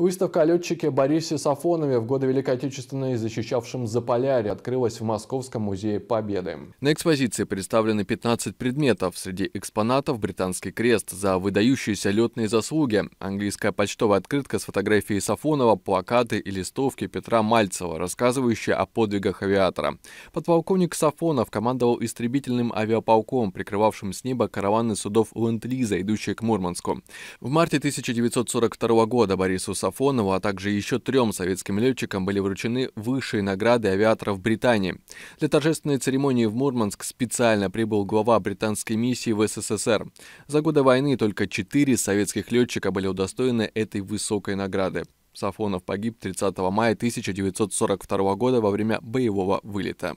Выставка о летчике Борисе Сафонове в годы Великой Отечественной, защищавшем Заполярье, открылась в Московском музее Победы. На экспозиции представлены 15 предметов. Среди экспонатов британский крест за выдающиеся летные заслуги, английская почтовая открытка с фотографией Сафонова, плакаты и листовки Петра Мальцева, рассказывающие о подвигах авиатора. Подполковник Сафонов командовал истребительным авиаполком, прикрывавшим с неба караваны судов Ленд-Лиза, идущие к Мурманску. В марте 1942 года Борису Сафонову Сафонову, а также еще трем советским летчикам были вручены высшие награды авиаторов Британии. Для торжественной церемонии в Мурманск специально прибыл глава британской миссии в СССР. За годы войны только четыре советских летчика были удостоены этой высокой награды. Сафонов погиб 30 мая 1942 года во время боевого вылета.